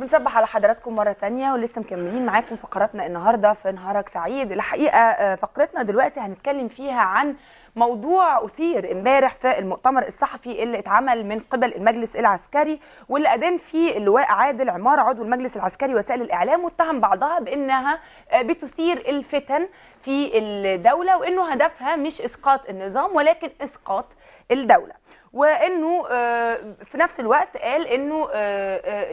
بنصبح على حضراتكم مره ثانيه ولسه مكملين معاكم فقراتنا النهارده في نهارك سعيد الحقيقه آه، فقرتنا دلوقتي هنتكلم فيها عن موضوع اثير امبارح في المؤتمر الصحفي اللي اتعمل من قبل المجلس العسكري واللي ادان فيه اللواء عادل عمار عضو المجلس العسكري وسائل الاعلام واتهم بعضها بانها آه، بتثير الفتن في الدوله وانه هدفها مش اسقاط النظام ولكن اسقاط الدوله وانه آه، في نفس الوقت قال انه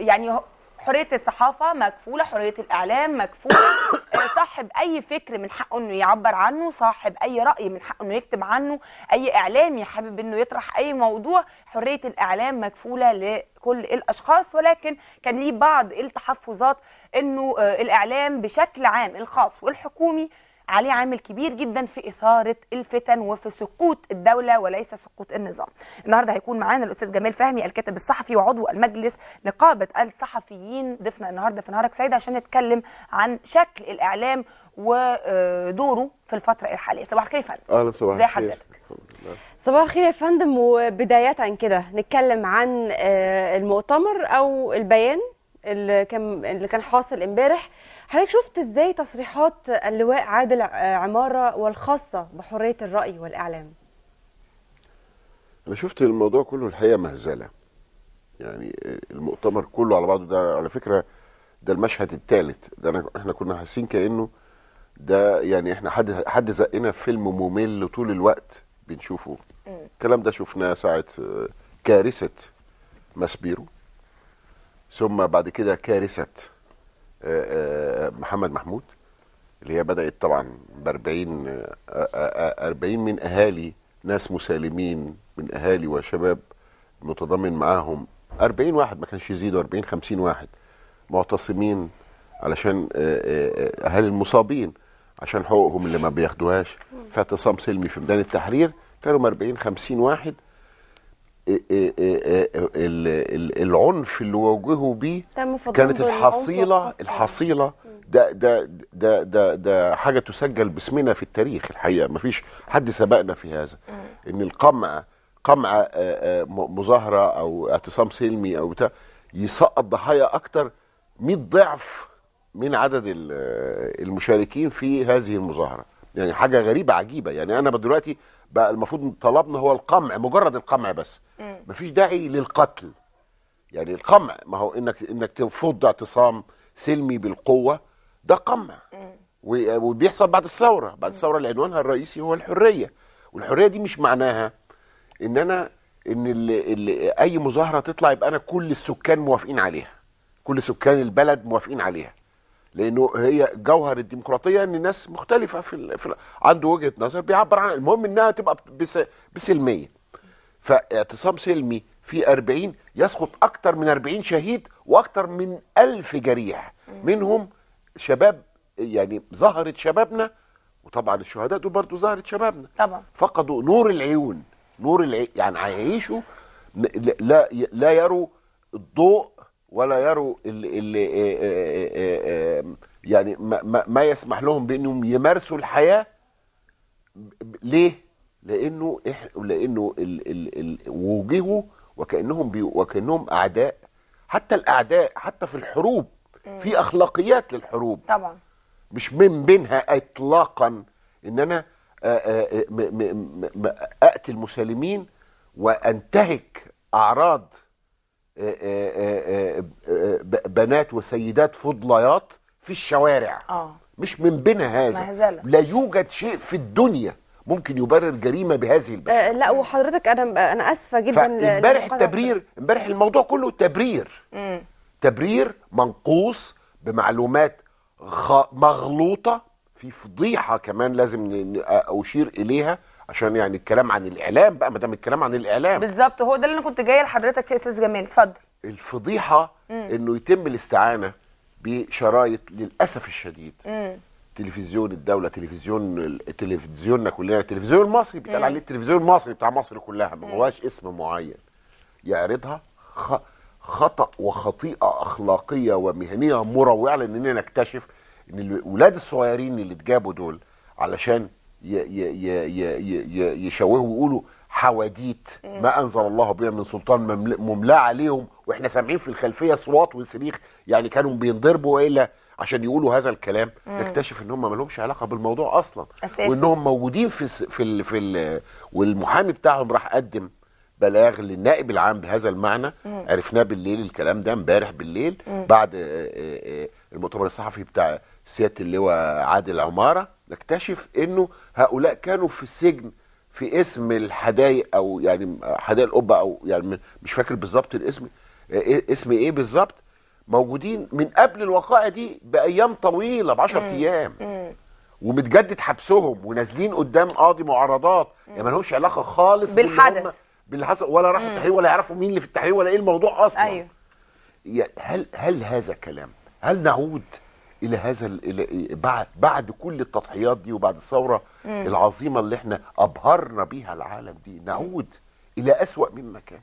يعني حريه الصحافه مكفوله حريه الاعلام مكفوله آه، صاحب اي فكر من حقه انه يعبر عنه صاحب اي راي من حقه انه يكتب عنه اي اعلامي حابب انه يطرح اي موضوع حريه الاعلام مكفوله لكل الاشخاص ولكن كان ليه بعض التحفظات انه آه، الاعلام بشكل عام الخاص والحكومي عليه عامل كبير جدا في إثارة الفتن وفي سقوط الدولة وليس سقوط النظام النهاردة هيكون معانا الأستاذ جمال فهمي الكاتب الصحفي وعضو المجلس نقابة الصحفيين ضيفنا النهاردة في نهارك سعيد عشان نتكلم عن شكل الإعلام ودوره في الفترة الحالية صباح الخير يا فندم أهلا صباح الخير زي حضرتك صباح الخير يا فندم وبداية كده نتكلم عن آه، المؤتمر أو البيان اللي كان اللي كان حاصل امبارح حضرتك شفت ازاي تصريحات اللواء عادل آه، عماره والخاصه بحريه الراي والاعلام انا شفت الموضوع كله الحقيقه مهزله يعني آه، المؤتمر كله على بعضه ده على فكره ده المشهد الثالث ده أنا احنا كنا حاسين كانه ده يعني احنا حد حد زقنا فيلم ممل طول الوقت بنشوفه الكلام ده شفناه ساعه آه، كارثه ماسبيرو ثم بعد كده كارثه آه، آه، محمد محمود اللي هي بدات طبعا ب 40 40 من اهالي ناس مسالمين من اهالي وشباب متضامن معاهم 40 واحد ما كانش يزيدوا 40 50 واحد معتصمين علشان آه، اهالي المصابين عشان حقوقهم اللي ما بياخدوهاش في اعتصام سلمي في ميدان التحرير كانوا 40 50 واحد إيه، إيه، إيه، العنف اللي وجهوا بيه كانت الحصيله الحصيله ده ده ده ده ده حاجه تسجل باسمنا في التاريخ الحقيقه مفيش حد سبقنا في هذا ان القمع قمع مظاهره او اعتصام سلمي او بتاع يسقط ضحايا اكتر 100 ضعف من عدد المشاركين في هذه المظاهره يعني حاجه غريبه عجيبه يعني انا دلوقتي بقى المفروض طلبنا هو القمع مجرد القمع بس مفيش داعي للقتل يعني القمع ما هو انك انك تفض اعتصام سلمي بالقوه ده قمع وبيحصل بعد الثوره بعد الثوره اللي عنوانها الرئيسي هو الحريه والحريه دي مش معناها ان انا ان اللي اللي اي مظاهره تطلع يبقى انا كل السكان موافقين عليها كل سكان البلد موافقين عليها لانه هي جوهر الديمقراطيه ان الناس مختلفه في, في عنده وجهه نظر بيعبر عنها المهم انها تبقى بس بسلميه فاعتصام سلمي في 40 يسقط اكثر من 40 شهيد واكثر من 1000 جريح منهم شباب يعني ظهرت شبابنا وطبعا الشهداء دول برضه ظهرت شبابنا طبعا فقدوا نور العيون نور العي... يعني هيعيشوا لا لا يروا الضوء ولا يروا اللي اللي آه، آه، آه، يعني ما, ما يسمح لهم بانهم يمارسوا الحياه ليه؟ لانه لانه ال... ال... ال... وجهوا وكانهم بي... وكانهم اعداء حتى الاعداء حتى في الحروب في اخلاقيات للحروب طبعا مش من بينها اطلاقا ان انا اقتل المسالمين وانتهك اعراض آه، آه، آه، بنات وسيدات فضليات في الشوارع آه. مش من بين هذا مهزلة. لا يوجد شيء في الدنيا ممكن يبرر جريمه بهذه البشاعه آه لا وحضرتك انا انا اسفه جدا امبارح التبرير امبارح الموضوع كله تبرير مم. تبرير منقوص بمعلومات غ... مغلوطه في فضيحه كمان لازم اشير اليها عشان يعني الكلام عن الاعلام بقى ما دام الكلام عن الاعلام بالظبط هو ده اللي انا كنت جايه لحضرتك فيه يا استاذ جمال اتفضل الفضيحه مم. انه يتم الاستعانه بشرايط للاسف الشديد مم. تلفزيون الدوله تلفزيون تلفزيوننا كلنا التلفزيون المصري بيتقال عليه التلفزيون المصري بتاع مصر كلها ما هواش اسم معين يعرضها خ... خطا وخطيئه اخلاقيه ومهنيه مروعه لاننا نكتشف ان الولاد الصغيرين اللي اتجابوا دول علشان يشوهوا ويقولوا حواديت ما انزل الله بها من سلطان مملاء عليهم واحنا سامعين في الخلفيه اصوات وصريخ يعني كانوا بينضربوا والا عشان يقولوا هذا الكلام نكتشف ان هم ما لهمش علاقه بالموضوع اصلا أساسي. وانهم موجودين في في الـ في الـ والمحامي بتاعهم راح قدم بلاغ للنائب العام بهذا المعنى مم. عرفناه بالليل الكلام ده امبارح بالليل مم. بعد المؤتمر الصحفي بتاع سياده اللواء عادل عماره نكتشف انه هؤلاء كانوا في السجن في اسم الحدايق او يعني حدائق القبه او يعني مش فاكر بالظبط الاسم إيه، إيه، اسم ايه بالظبط موجودين من قبل الوقائع دي بايام طويله ب 10 ايام ومتجدد حبسهم ونازلين قدام قاضي معارضات يعني ما لهمش علاقه خالص بالحدث باللي حصل ولا راحوا التحرير ولا يعرفوا مين اللي في التحرير ولا ايه الموضوع اصلا ايوه هل هل هذا كلام؟ هل نعود الى هذا إلى بعد بعد كل التضحيات دي وبعد الثوره العظيمه اللي احنا ابهرنا بيها العالم دي نعود م. الى اسوا مما كان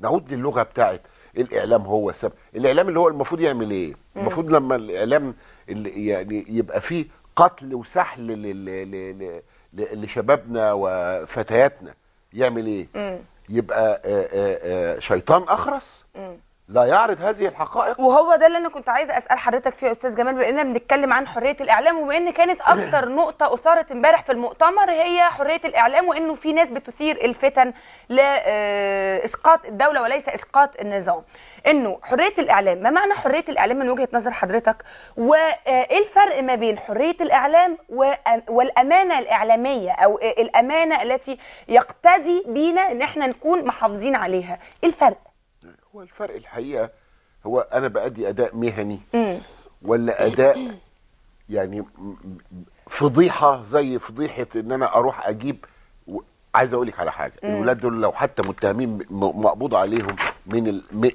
نعود للغه بتاعت الاعلام هو السبب الاعلام اللي هو المفروض يعمل ايه المفروض لما الاعلام اللي يعني يبقى فيه قتل وسحل لشبابنا وفتياتنا يعمل ايه مم. يبقى آآ آآ شيطان اخرس مم. لا يعرض هذه الحقائق وهو ده اللي انا كنت عايزه اسال حضرتك فيه يا استاذ جمال باننا بنتكلم عن حريه الاعلام وبما ان كانت اكتر نقطه اثارت امبارح في المؤتمر هي حريه الاعلام وانه في ناس بتثير الفتن لاسقاط آه، الدوله وليس اسقاط النظام انه حريه الاعلام ما معنى حريه الاعلام من وجهه نظر حضرتك وايه آه، الفرق ما بين حريه الاعلام آه، والامانه الاعلاميه او الامانه التي يقتدي بينا ان احنا نكون محافظين عليها ايه الفرق هو الفرق الحقيقه هو انا بادي اداء مهني ولا اداء يعني فضيحه زي فضيحه ان انا اروح اجيب عايز اقول لك على حاجه الاولاد الولاد دول لو حتى متهمين مقبوض عليهم من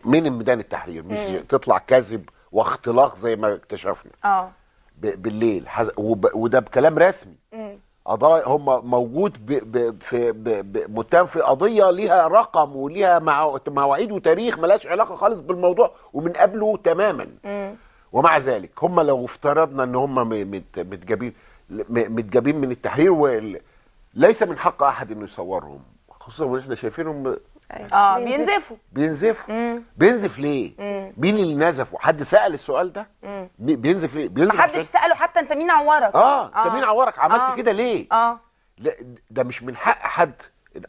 من ميدان التحرير مش مم. تطلع كذب واختلاق زي ما اكتشفنا اه بالليل وده بكلام رسمي مم. قضايا هم موجود ب ب في ب متهم في قضيه ليها رقم وليها مواعيد وتاريخ ملهاش علاقه خالص بالموضوع ومن قبله تماما م. ومع ذلك هم لو افترضنا ان هم متجابين متجابين من التحرير وال... ليس من حق احد انه يصورهم خصوصا وإحنا احنا شايفينهم اه بينزفوا بينزفوا بينزف ليه؟ مم. مين اللي نزفه؟ حد سال السؤال ده؟ مم. بينزف ليه؟ بينزف محدش ساله حتى انت مين عورك اه, آه. انت مين عورك عملت آه. كده ليه اه لا ده مش من حق حد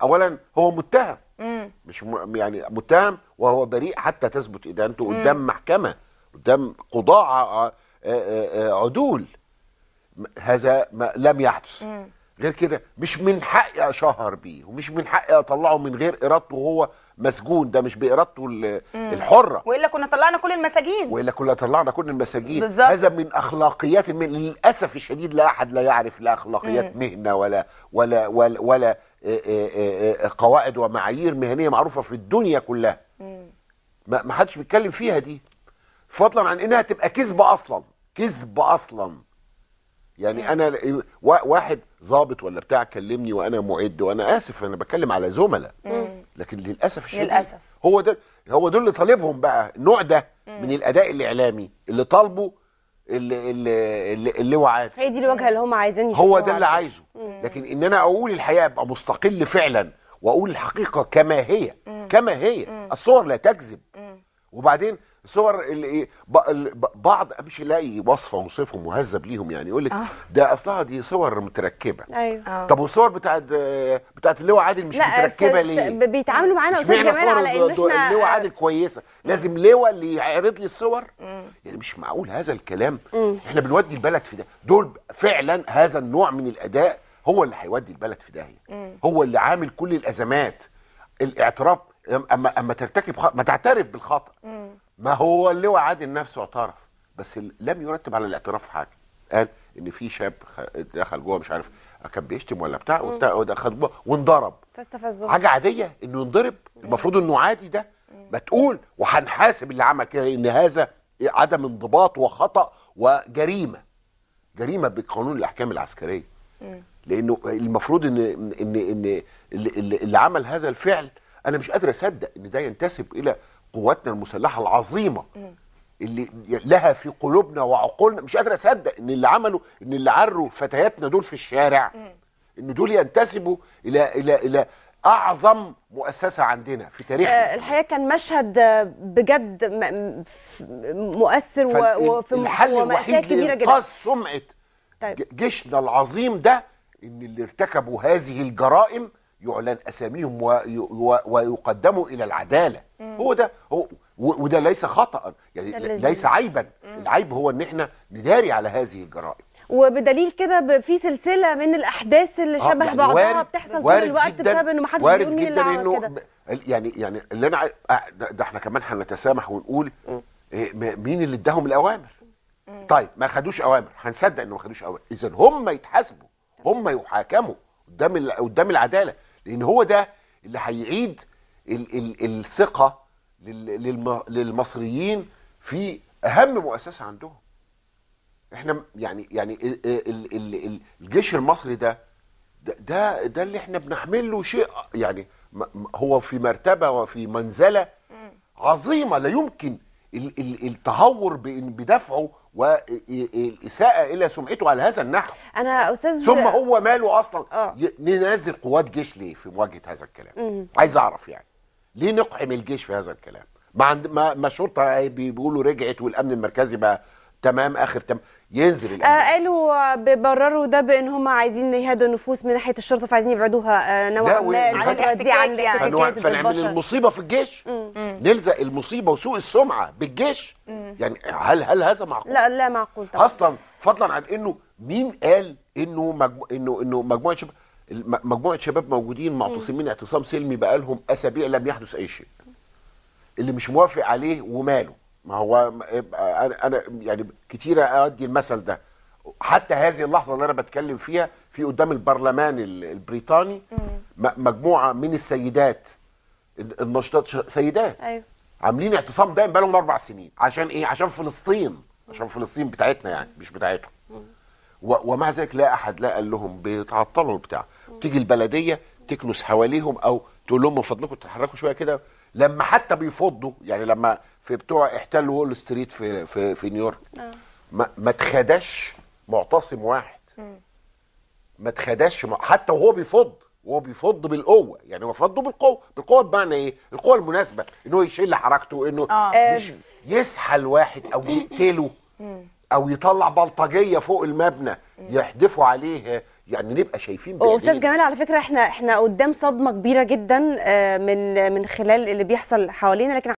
اولا هو متهم مم. مش م... يعني متهم وهو بريء حتى تثبت ادانته إيه قدام محكمه قدام قضاة آه، آه، آه، عدول هذا ما لم يحدث مم. غير كده مش من حقي اشهر بيه ومش من حقي اطلعه من غير ارادته وهو مسجون ده مش بارادته الحره والا كنا طلعنا كل المساجين والا كنا طلعنا كل المساجين بالزبط. هذا من اخلاقيات من للاسف الشديد لا احد لا يعرف لا اخلاقيات مهنه ولا ولا ولا, ولا آه، آه، آه، قواعد ومعايير مهنيه معروفه في الدنيا كلها ما حدش بيتكلم فيها دي فضلا عن انها تبقى كذبه اصلا كذبه اصلا يعني انا واحد ظابط ولا بتاع كلمني وانا معد وانا اسف انا بتكلم على زملاء لكن للاسف الشديد للاسف هو ده هو دول اللي طالبهم بقى النوع ده من الاداء الاعلامي اللي طالبه اللوعات هي دي الواجهه اللي هم عايزين يشوفوها هو ده اللي عايزه لكن ان انا اقول الحقيقه ابقى مستقل فعلا واقول الحقيقه كما هي كما هي الصور لا تكذب وبعدين صور اللي ايه بعض مش الاقي وصفه وصفه مهذب ليهم يعني يقول لك آه. ده اصلها دي صور متركبه ايوه آه. طب والصور بتاعت بتاعت اللواء عادل مش متركبه ليه؟ بيتعاملوا معانا استاذ جمال على ان احنا اللواء عادل كويسه آه. لازم لواء اللي يعرض لي الصور يعني مش معقول هذا الكلام احنا بنودي البلد في ده دول فعلا هذا النوع من الاداء هو اللي هيودي البلد في داهيه هو اللي عامل كل الازمات الاعتراف اما اما ترتكب خ... ما تعترف بالخطا ما هو اللواء عادل نفسه اعترف بس لم يرتب على الاعتراف حاجه قال ان في شاب دخل جوه مش عارف كان بيشتم ولا بتاع ودخل جوه وانضرب فاستفزوه حاجه عاديه انه ينضرب المفروض انه عادي ده ما تقول وهنحاسب اللي عمل كده ان هذا عدم انضباط وخطا وجريمه جريمه بقانون الاحكام العسكريه لانه المفروض ان ان ان اللي عمل هذا الفعل انا مش قادر اصدق ان ده ينتسب الى قواتنا المسلحه العظيمه اللي لها في قلوبنا وعقولنا مش قادر اصدق ان اللي عملوا ان اللي عروا فتياتنا دول في الشارع ان دول ينتسبوا الى الى الى اعظم مؤسسه عندنا في تاريخ آه، الحقيقه كان مشهد بجد مؤثر وفي محل الوحيد كبيره جدا سمعه طيب. جيشنا العظيم ده ان اللي ارتكبوا هذه الجرائم يعلن اساميهم ويقدموا الى العداله مم. هو ده هو وده ليس خطا يعني ليس عيبا مم. العيب هو ان احنا نداري على هذه الجرائم وبدليل كده في سلسله من الاحداث اللي آه، شبه يعني بعضها وارد بتحصل وارد طول الوقت بسبب انه ما حدش بيقول مين اللي عمل كده يعني يعني اللي انا آه، ده احنا كمان هنتسامح ونقول إيه، مين اللي اداهم الاوامر طيب ما خدوش اوامر هنصدق انه ما خدوش اوامر اذا هم يتحاسبوا هم يحاكموا قدام قدام العداله لان هو ده اللي هيعيد الثقه للمصريين في اهم مؤسسه عندهم احنا يعني يعني الجيش المصري ده ده ده اللي احنا بنحمل له شيء يعني هو في مرتبه وفي منزله عظيمه لا يمكن التهور بدفعه والاساءه الى سمعته على هذا النحو انا استاذ ثم هو ماله اصلا آه. ننزل قوات جيش ليه في مواجهه هذا الكلام مم. عايز اعرف يعني ليه نقحم الجيش في هذا الكلام ما عند ما, ما الشرطه بيقولوا رجعت والامن المركزي بقى تمام اخر تمام ينزل الأمن آه قالوا بيبرروا ده بان هم عايزين يهدوا النفوس من ناحيه الشرطه فعايزين يبعدوها آه نوعا ما دي عن يعني فنعمل المصيبه في الجيش مم. نلزق المصيبه وسوء السمعه بالجيش مم. يعني هل هل هذا معقول؟ لا لا معقول طبعا اصلا فضلا عن انه مين قال انه مجمو... انه انه مجموعه شباب مجموعه شباب موجودين معتصمين اعتصام سلمي بقالهم اسابيع لم يحدث اي شيء اللي مش موافق عليه وماله ما هو انا انا يعني كتير ادي المثل ده حتى هذه اللحظه اللي انا بتكلم فيها في قدام البرلمان البريطاني مجموعه من السيدات الناشطات سيدات ايوه عاملين اعتصام دائم بقالهم اربع سنين عشان ايه؟ عشان فلسطين عشان فلسطين بتاعتنا يعني مش بتاعتهم ومع ذلك لا احد لا قال لهم بيتعطلوا البتاع تيجي البلديه تكنس حواليهم او تقول لهم من فضلكم تتحركوا شويه كده لما حتى بيفضوا يعني لما في بتوع احتل وول ستريت في في, في نيويورك آه. ما, ما تخدش معتصم واحد م. ما اتخداش حتى وهو بيفض وهو بيفض بالقوه يعني هو فضه بالقوه بالقوه بمعنى ايه القوه المناسبه انه يشيل حركته انه آه. مش يسحل واحد او يقتله او يطلع بلطجيه فوق المبنى يحدفوا عليه يعني نبقى شايفين بقى استاذ جمال على فكره احنا احنا قدام صدمه كبيره جدا آه، من من خلال اللي بيحصل حوالينا لكن